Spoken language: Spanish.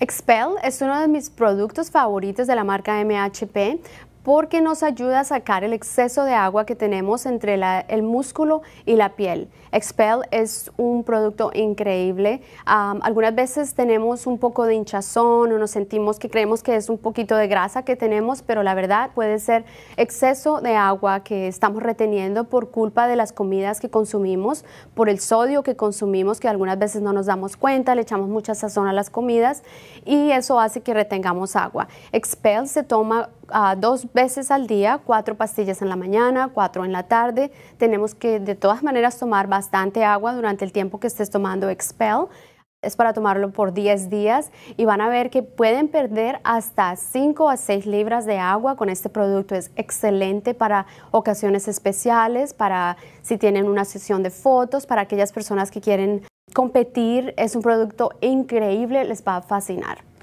Expel es uno de mis productos favoritos de la marca MHP porque nos ayuda a sacar el exceso de agua que tenemos entre el músculo y la piel. Expel es un producto increíble. algunas veces tenemos un poco de hinchazón o nos sentimos que creemos que es un poquito de grasa que tenemos, pero la verdad puede ser exceso de agua que estamos reteniendo por culpa de las comidas que consumimos, por el sodio que consumimos, que algunas veces no nos damos cuenta, le echamos mucha sazón a las comidas y eso hace que retengamos agua. Expel se toma dos veces al día, cuatro pastillas en la mañana, cuatro en la tarde. Tenemos que de todas maneras tomar bastante agua durante el tiempo que estés tomando Expel. Es para tomarlo por 10 días y van a ver que pueden perder hasta 5 a 6 libras de agua con este producto. Es excelente para ocasiones especiales, para si tienen una sesión de fotos, para aquellas personas que quieren competir. Es un producto increíble, les va a fascinar.